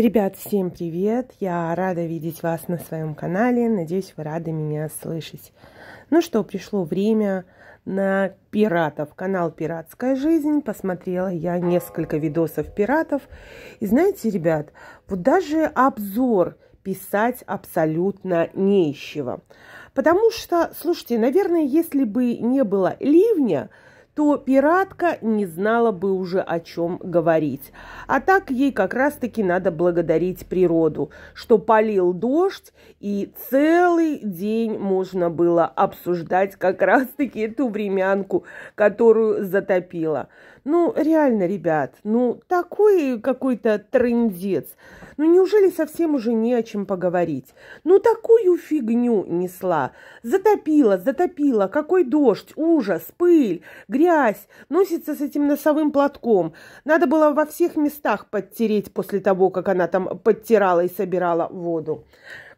Ребят, всем привет! Я рада видеть вас на своем канале. Надеюсь, вы рады меня слышать. Ну что, пришло время на пиратов. Канал «Пиратская жизнь». Посмотрела я несколько видосов пиратов. И знаете, ребят, вот даже обзор писать абсолютно нещего. Потому что, слушайте, наверное, если бы не было ливня, то пиратка не знала бы уже о чем говорить. А так ей как раз-таки надо благодарить природу, что полил дождь, и целый день можно было обсуждать как раз-таки эту времянку, которую затопила. Ну, реально, ребят, ну, такой какой-то трындец. Ну, неужели совсем уже не о чем поговорить? Ну, такую фигню несла. Затопила, затопила, какой дождь, ужас, пыль, грязь. Носится с этим носовым платком. Надо было во всех местах подтереть после того, как она там подтирала и собирала воду.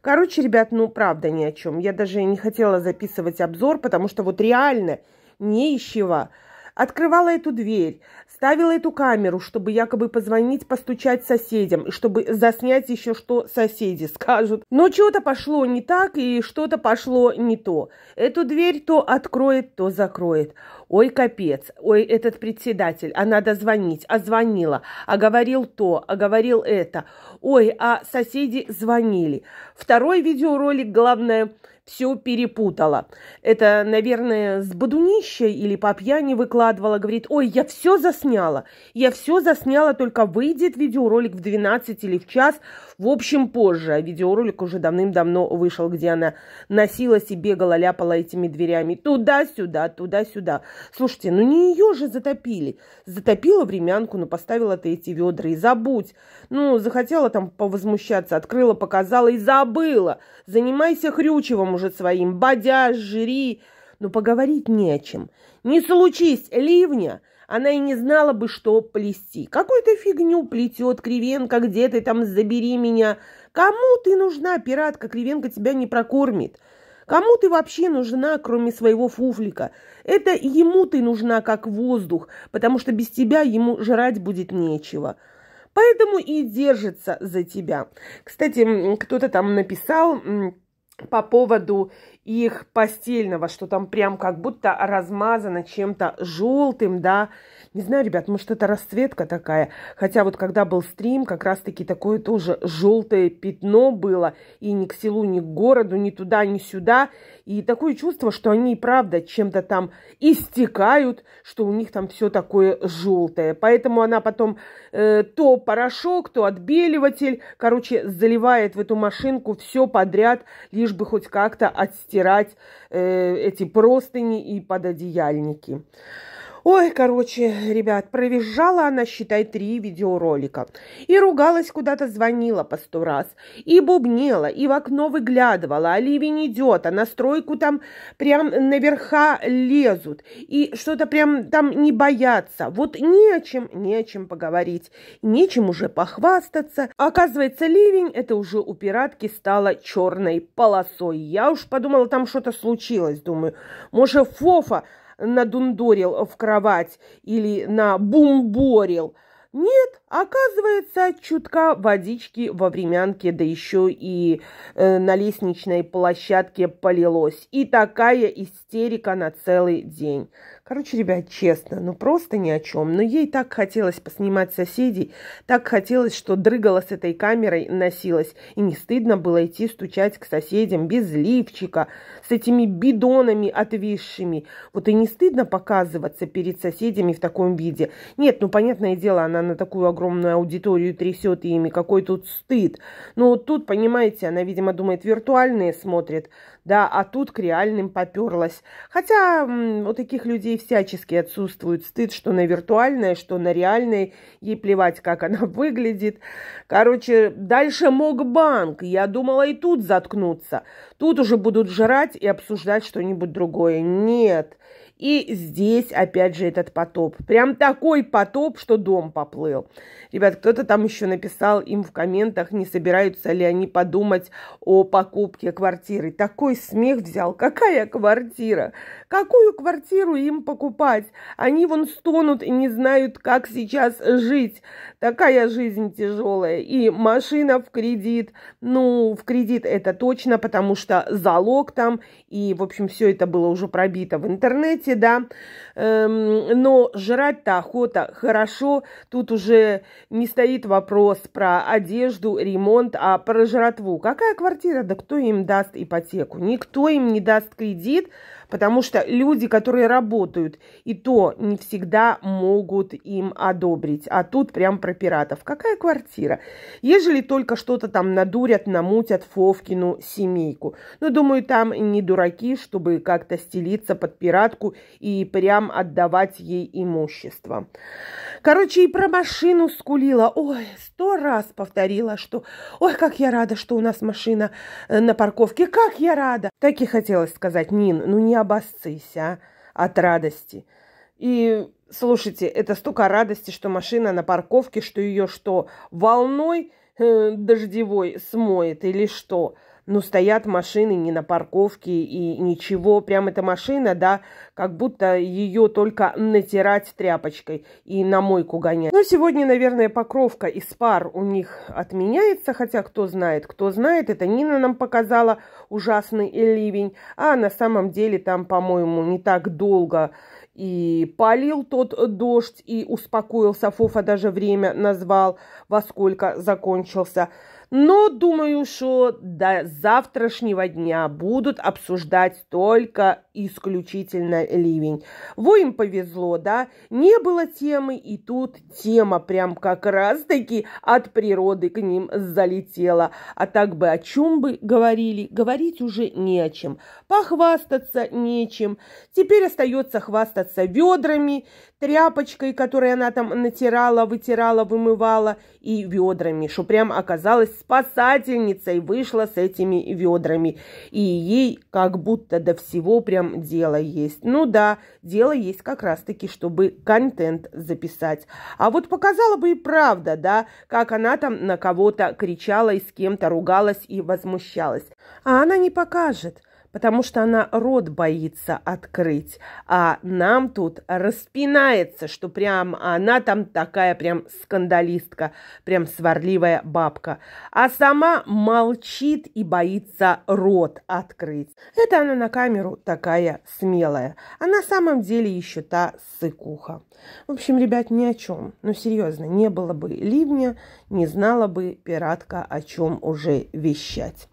Короче, ребят, ну, правда ни о чем. Я даже не хотела записывать обзор, потому что вот реально нищего открывала эту дверь, ставила эту камеру, чтобы якобы позвонить, постучать соседям, и чтобы заснять еще, что соседи скажут. Но что-то пошло не так, и что-то пошло не то. Эту дверь то откроет, то закроет. Ой, капец, ой, этот председатель, а надо звонить, а звонила, а говорил то, а говорил это. Ой, а соседи звонили. Второй видеоролик, главное, все перепутала. Это, наверное, с бодунища или по пьяни выкладывала. Говорит, ой, я все засняла, я все засняла, только выйдет видеоролик в 12 или в час – в общем, позже. А видеоролик уже давным-давно вышел, где она носилась и бегала, ляпала этими дверями. Туда-сюда, туда-сюда. Слушайте, ну не ее же затопили. Затопила времянку, ну поставила ты эти ведра и забудь. Ну, захотела там повозмущаться, открыла, показала и забыла. Занимайся хрючевым уже своим. Бодя, жри. Но поговорить не о чем. Не случись ливня, она и не знала бы, что плести. Какую-то фигню плетет Кривенко, где ты там, забери меня. Кому ты нужна, пиратка? Кривенко тебя не прокормит. Кому ты вообще нужна, кроме своего фуфлика? Это ему ты нужна, как воздух, потому что без тебя ему жрать будет нечего. Поэтому и держится за тебя. Кстати, кто-то там написал по поводу их постельного, что там прям как будто размазано чем-то желтым, да, не знаю, ребят, может, это расцветка такая. Хотя вот когда был стрим, как раз-таки такое тоже желтое пятно было. И ни к селу, ни к городу, ни туда, ни сюда. И такое чувство, что они и правда чем-то там истекают, что у них там все такое желтое. Поэтому она потом э, то порошок, то отбеливатель, короче, заливает в эту машинку все подряд, лишь бы хоть как-то отстирать э, эти простыни и пододеяльники. Ой, короче, ребят, провизжала она, считай, три видеоролика. И ругалась куда-то, звонила по сто раз. И бубнела, и в окно выглядывала. А ливень идет, а на стройку там прям наверха лезут. И что-то прям там не боятся. Вот не о чем, не о чем поговорить. Нечем уже похвастаться. Оказывается, ливень это уже у пиратки стало черной полосой. Я уж подумала, там что-то случилось, думаю. Может, Фофа надундорил в кровать или на бумборил. Нет, Оказывается, чутка водички во времянке, да еще и э, на лестничной площадке полилось. И такая истерика на целый день. Короче, ребят, честно, ну просто ни о чем. Но ей так хотелось поснимать соседей, так хотелось, что дрыгала с этой камерой, носилась. И не стыдно было идти стучать к соседям без лифчика, с этими бидонами отвисшими. Вот и не стыдно показываться перед соседями в таком виде. Нет, ну понятное дело, она на такую огромную огромную аудиторию трясет ими, какой тут стыд. Но ну, вот тут, понимаете, она, видимо, думает, виртуальные смотрят да, а тут к реальным поперлась. Хотя у таких людей всячески отсутствует стыд, что на виртуальное, что на реальное, ей плевать, как она выглядит. Короче, дальше мог банк, я думала и тут заткнуться. Тут уже будут жрать и обсуждать что-нибудь другое. Нет. И здесь опять же этот потоп. Прям такой потоп, что дом поплыл. Ребят, кто-то там еще написал им в комментах, не собираются ли они подумать о покупке квартиры. Такой такой смех взял. Какая квартира? Какую квартиру им покупать? Они вон стонут и не знают, как сейчас жить. Такая жизнь тяжелая. И машина в кредит. Ну, в кредит это точно, потому что залог там. И, в общем, все это было уже пробито в интернете, да. Эм, но жрать-то охота хорошо. Тут уже не стоит вопрос про одежду, ремонт, а про жратву. Какая квартира? Да кто им даст ипотеку? Никто им не даст кредит, потому что люди, которые работают, и то не всегда могут им одобрить. А тут прям про пиратов. Какая квартира? Ежели только что-то там надурят, намутят Фовкину семейку. Но, ну, думаю, там не дураки, чтобы как-то стелиться под пиратку и прям отдавать ей имущество. Короче, и про машину скулила. Ой, сто раз повторила, что «Ой, как я рада, что у нас машина э, на парковке! Как я рада!» Так и хотелось сказать, Нин, ну не обосцися от радости. И слушайте, это столько радости, что машина на парковке, что ее что, волной э, дождевой смоет или что – ну, стоят машины не на парковке и ничего. Прям эта машина, да, как будто ее только натирать тряпочкой и на мойку гонять. Но ну, сегодня, наверное, покровка из пар у них отменяется, хотя кто знает, кто знает. Это Нина нам показала ужасный ливень, а на самом деле там, по-моему, не так долго и полил тот дождь, и успокоился. Фофа даже время назвал, во сколько закончился. Но думаю, что до завтрашнего дня будут обсуждать только исключительно ливень. Во им повезло, да, не было темы, и тут тема прям как раз-таки от природы к ним залетела. А так бы о чем бы говорили, говорить уже не о чем, похвастаться нечем. Теперь остается хвастаться ведрами, тряпочкой, которой она там натирала, вытирала, вымывала, и ведрами, что прям оказалась спасательницей, вышла с этими ведрами. И ей как будто до всего прям прям дело есть. Ну да, дело есть как раз-таки, чтобы контент записать. А вот показала бы и правда, да, как она там на кого-то кричала и с кем-то ругалась и возмущалась. А она не покажет потому что она рот боится открыть, а нам тут распинается, что прям она там такая прям скандалистка, прям сварливая бабка, а сама молчит и боится рот открыть. Это она на камеру такая смелая, а на самом деле еще та сыкуха. В общем, ребят, ни о чем. Ну, серьезно, не было бы ливня, не знала бы пиратка, о чем уже вещать.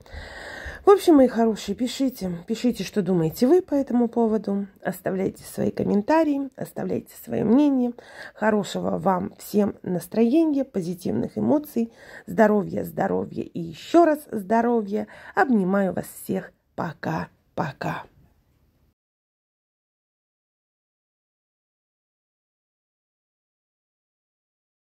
В общем, мои хорошие, пишите, пишите, что думаете вы по этому поводу, оставляйте свои комментарии, оставляйте свое мнение. Хорошего вам всем настроения, позитивных эмоций, здоровья, здоровья и еще раз здоровья. Обнимаю вас всех. Пока-пока.